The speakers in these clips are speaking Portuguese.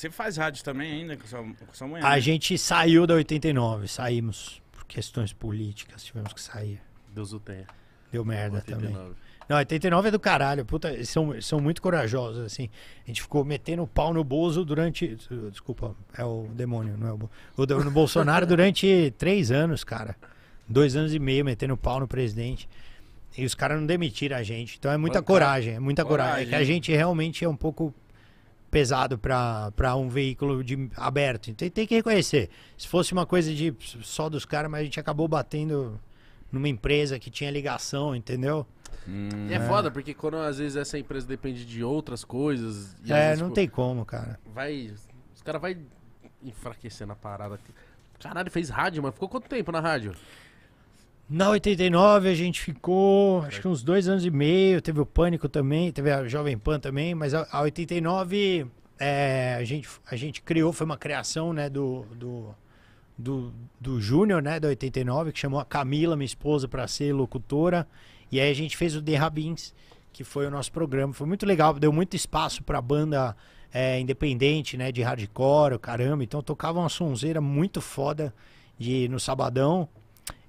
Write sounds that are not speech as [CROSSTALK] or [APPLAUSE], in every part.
Você faz rádio também ainda com sua, com sua A né? gente saiu da 89, saímos por questões políticas, tivemos que sair. Deus o tenha. Deu merda 89. também. Não, 89 é do caralho. Puta, são, são muito corajosos, assim. A gente ficou metendo o pau no Bozo durante. Desculpa, é o demônio, não é o. O No Bolsonaro durante [LAUGHS] três anos, cara. Dois anos e meio metendo pau no presidente. E os caras não demitiram a gente. Então é muita coragem, é muita coragem. coragem. É que a gente realmente é um pouco pesado para um veículo de, aberto. Então tem que reconhecer. Se fosse uma coisa de só dos caras, mas a gente acabou batendo numa empresa que tinha ligação, entendeu? Hum, é, foda, porque quando às vezes essa empresa depende de outras coisas. é, vezes, não pô, tem como, cara. Vai. Os caras vai enfraquecendo a parada. Caralho, fez rádio, mas ficou quanto tempo na rádio? Na 89 a gente ficou, acho que uns dois anos e meio. Teve o Pânico também, teve a Jovem Pan também, mas a, a 89 é, a, gente, a gente criou, foi uma criação né, do, do, do, do Júnior, né, da 89, que chamou a Camila, minha esposa, para ser locutora. E aí a gente fez o Rabins, que foi o nosso programa. Foi muito legal, deu muito espaço para banda é, independente, né, de hardcore, caramba. Então tocava uma sonzeira muito foda de, no Sabadão.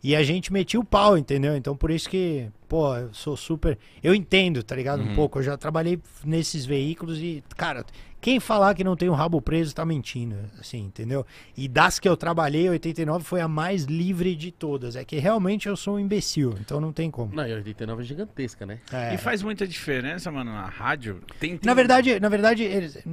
E a gente metia o pau, entendeu? Então por isso que, pô, eu sou super. Eu entendo, tá ligado? Um uhum. pouco. Eu já trabalhei nesses veículos e, cara, quem falar que não tem um rabo preso tá mentindo, assim, entendeu? E das que eu trabalhei, 89 foi a mais livre de todas. É que realmente eu sou um imbecil, então não tem como. Não, e 89 é gigantesca, né? É. E faz muita diferença, mano, a rádio. Tem, tem... Na verdade, na verdade, eles,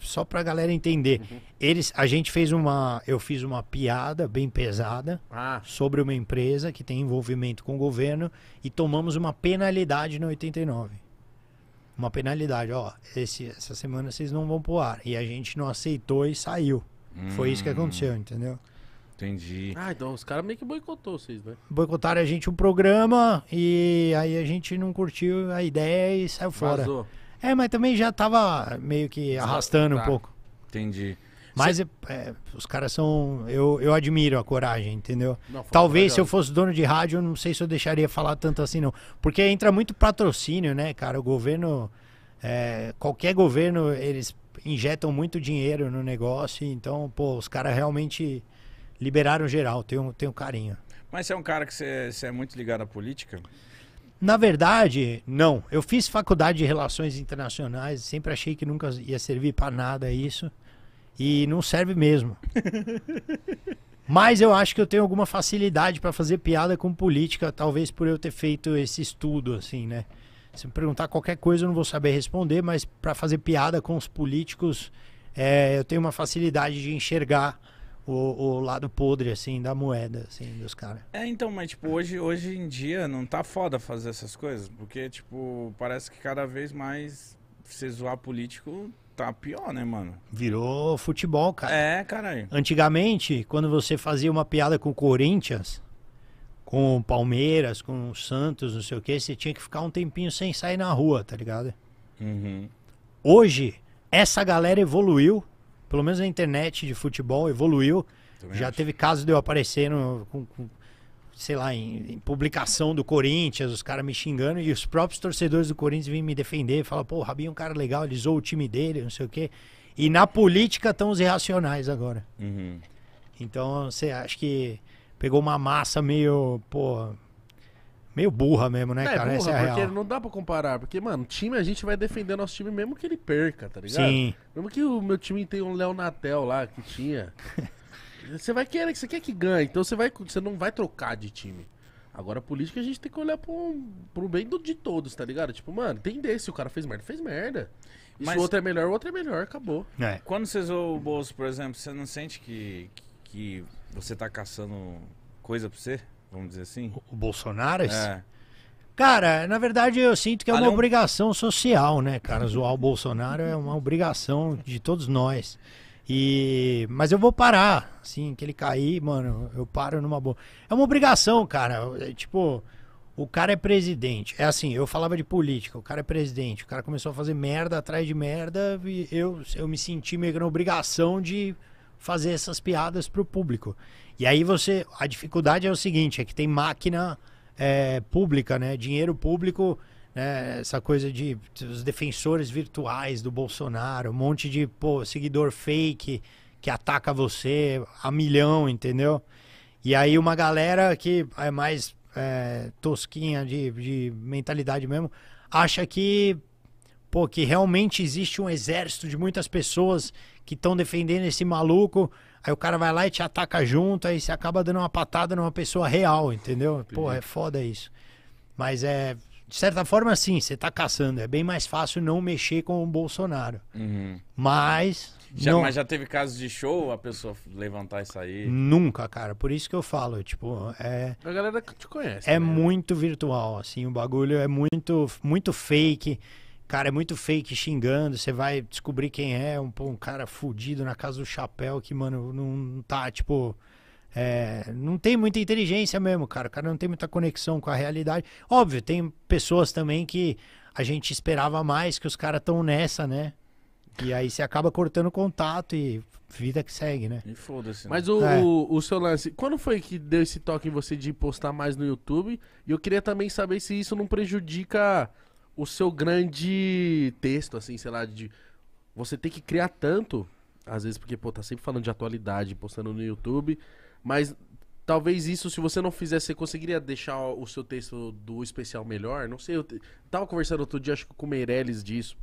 só pra galera entender, uhum. eles, a gente fez uma, eu fiz uma piada bem pesada ah. sobre uma empresa que tem envolvimento com o governo e tomamos uma penalidade no 89 uma penalidade, ó, esse, essa semana vocês não vão pro ar. E a gente não aceitou e saiu. Hum. Foi isso que hum. aconteceu, entendeu? Entendi. Ah, então os caras meio que boicotou vocês, né? Boicotaram a gente um programa e aí a gente não curtiu a ideia e saiu fora. Vazou. É, mas também já tava meio que arrastando tá. um pouco. Entendi. Mas é, é, os caras são. Eu, eu admiro a coragem, entendeu? Não, Talvez se eu fosse dono de rádio, eu não sei se eu deixaria falar tanto assim, não. Porque entra muito patrocínio, né, cara? O governo. É, qualquer governo, eles injetam muito dinheiro no negócio. Então, pô, os caras realmente liberaram geral. Tenho, tenho carinho. Mas você é um cara que você, você é muito ligado à política? Na verdade, não. Eu fiz faculdade de Relações Internacionais, sempre achei que nunca ia servir para nada isso. E não serve mesmo. [LAUGHS] Mas eu acho que eu tenho alguma facilidade para fazer piada com política, talvez por eu ter feito esse estudo, assim, né? Se me perguntar qualquer coisa eu não vou saber responder, mas para fazer piada com os políticos, é, eu tenho uma facilidade de enxergar o, o, lado podre, assim, da moeda, assim, dos caras. É, então, mas, tipo, hoje, hoje em dia não tá foda fazer essas coisas, porque, tipo, parece que cada vez mais se zoar político Tá pior, né, mano? Virou futebol, cara. É, caralho. Antigamente, quando você fazia uma piada com o Corinthians, com o Palmeiras, com o Santos, não sei o que, você tinha que ficar um tempinho sem sair na rua, tá ligado? Uhum. Hoje, essa galera evoluiu, pelo menos a internet de futebol evoluiu. Também já acho. teve casos de eu aparecer no, com, com sei lá, em, em, publicação do Corinthians, os caras me xingando e os próprios torcedores do Corinthians vêm me defender, falam, pô, o Rabinho é um cara legal, ele zoou o time dele, não sei o quê. E na política estão os irracionais agora. Uhum. Então, você acha que pegou uma massa meio, pô, meio burra mesmo, né, é, cara? Burra, Essa é porque real. não dá pra comparar, porque, mano, time a gente vai defender nosso time mesmo que ele perca, tá ligado? Sim. Mesmo que o meu time tem um Léo Natel lá, que tinha... [LAUGHS] Você vai querer, você quer que ganhe, então você, vai, você não vai trocar de time. Agora, a política a gente tem que olhar pro, pro bem do, de todos, tá ligado? Tipo, mano, tem desse, o cara fez merda, fez merda. Mas... se o outro é melhor, o outro é melhor, acabou. É. Quando você zoou o bolso, por exemplo, você não sente que, que você tá caçando coisa pra você? Vamos dizer assim? O, o Bolsonaro? É. Cara, na verdade eu sinto que é uma obrigação social, né, cara? Zoar o Bolsonaro é uma obrigação de todos nós. E, mas eu vou parar, assim, que ele cair, mano, eu paro numa boa. É uma obrigação, cara. É, tipo, o cara é presidente. É assim, eu falava de política, o cara é presidente. O cara começou a fazer merda atrás de merda e eu, eu me senti meio que na obrigação de fazer essas piadas pro público. E aí você. A dificuldade é o seguinte: é que tem máquina é, pública, né? Dinheiro público né, essa coisa de os defensores virtuais do Bolsonaro, um monte de pô, seguidor fake que ataca você a milhão, entendeu? E aí uma galera que é mais é, tosquinha de, de mentalidade mesmo, acha que pô, que realmente existe um exército de muitas pessoas que estão defendendo esse maluco. Aí o cara vai lá e te ataca junto, aí você acaba dando uma patada numa pessoa real, entendeu? Pô, é foda isso. Mas é de certa forma, sim, você está caçando. É bem mais fácil não mexer com o Bolsonaro. Uhum. Mas. Já, não... Mas já teve casos de show a pessoa levantar e sair? Nunca, cara. Por isso que eu falo, tipo, é. A galera que te conhece. É né? muito virtual, assim, o bagulho é muito, muito fake. Cara, é muito fake xingando. Você vai descobrir quem é, um, um cara fudido na casa do chapéu que, mano, não tá, tipo é, não tem muita inteligência mesmo, cara. O cara não tem muita conexão com a realidade. Óbvio, tem pessoas também que a gente esperava mais, que os caras estão nessa, né? E aí você acaba cortando contato e vida que segue, né? E foda-se. Né? Mas o, é. o, o, seu lance, quando foi que deu esse toque em você de postar mais no YouTube? E eu queria também saber se isso não prejudica o seu grande texto, assim, sei lá, de você ter que criar tanto, às vezes porque, pô, tá sempre falando de atualidade, postando no YouTube. Mas talvez isso, se você não fizesse, você conseguiria deixar o seu texto do especial melhor? Não sei, eu tava conversando outro dia, acho que com o Meirelles disso.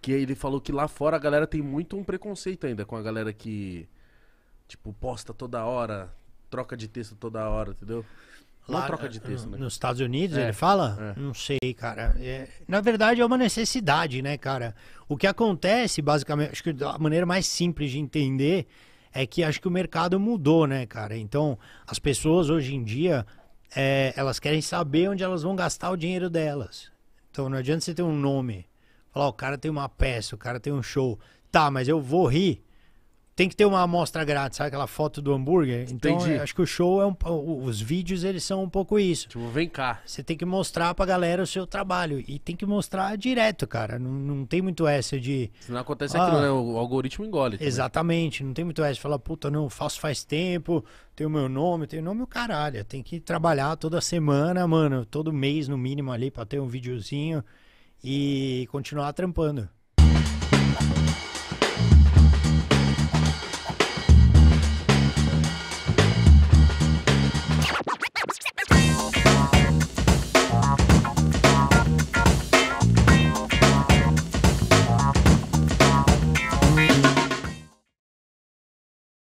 Que ele falou que lá fora a galera tem muito um preconceito ainda com a galera que, tipo, posta toda hora, troca de texto toda hora, entendeu? Lá, troca de texto, né? Nos Estados Unidos, é, ele fala? É. Não sei, cara. É, na verdade, é uma necessidade, né, cara? O que acontece, basicamente, acho que a maneira mais simples de entender é que acho que o mercado mudou, né, cara? Então, as pessoas hoje em dia, é, elas querem saber onde elas vão gastar o dinheiro delas. Então, não adianta você ter um nome. Falar, o cara tem uma peça, o cara tem um show. Tá, mas eu vou rir tem que ter uma amostra grátis, sabe aquela foto do hambúrguer? Então, é, Entendi. acho que o show é um, os vídeos eles são um pouco isso. Tipo, vem cá. Você tem que mostrar pra galera o seu trabalho e tem que mostrar direto, cara. Não, não tem muito essa de Se não acontece ah, aquilo, né? O algoritmo engole. Também. Exatamente, não tem muito essa de falar, puta, não, faço faz tempo, tem o meu nome, tem nome o caralho. Tem que trabalhar toda semana, mano, todo mês no mínimo ali para ter um videozinho e continuar trampando.